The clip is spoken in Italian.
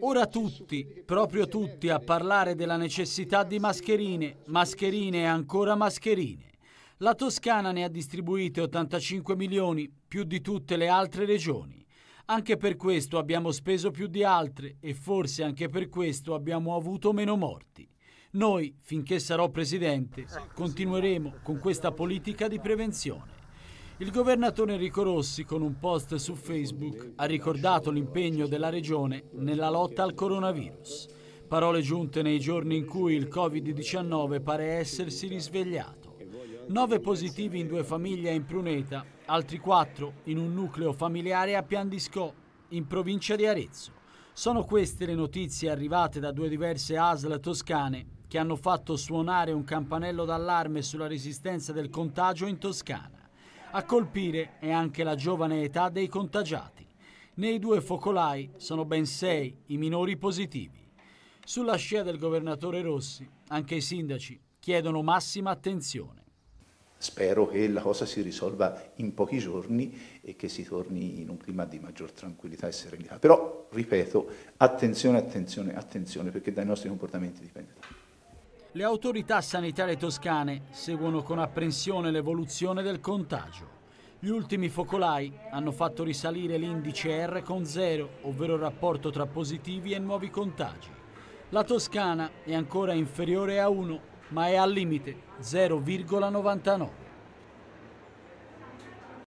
Ora tutti, proprio tutti, a parlare della necessità di mascherine, mascherine e ancora mascherine. La Toscana ne ha distribuite 85 milioni, più di tutte le altre regioni. Anche per questo abbiamo speso più di altre e forse anche per questo abbiamo avuto meno morti. Noi, finché sarò presidente, continueremo con questa politica di prevenzione. Il governatore Enrico Rossi, con un post su Facebook, ha ricordato l'impegno della Regione nella lotta al coronavirus. Parole giunte nei giorni in cui il Covid-19 pare essersi risvegliato. Nove positivi in due famiglie in Pruneta, altri quattro in un nucleo familiare a Piandiscò, in provincia di Arezzo. Sono queste le notizie arrivate da due diverse ASL toscane che hanno fatto suonare un campanello d'allarme sulla resistenza del contagio in Toscana. A colpire è anche la giovane età dei contagiati. Nei due focolai sono ben sei i minori positivi. Sulla scia del governatore Rossi, anche i sindaci chiedono massima attenzione. Spero che la cosa si risolva in pochi giorni e che si torni in un clima di maggior tranquillità e serenità. Però, ripeto, attenzione, attenzione, attenzione, perché dai nostri comportamenti dipende le autorità sanitarie toscane seguono con apprensione l'evoluzione del contagio. Gli ultimi focolai hanno fatto risalire l'indice R con 0, ovvero il rapporto tra positivi e nuovi contagi. La Toscana è ancora inferiore a 1, ma è al limite 0,99.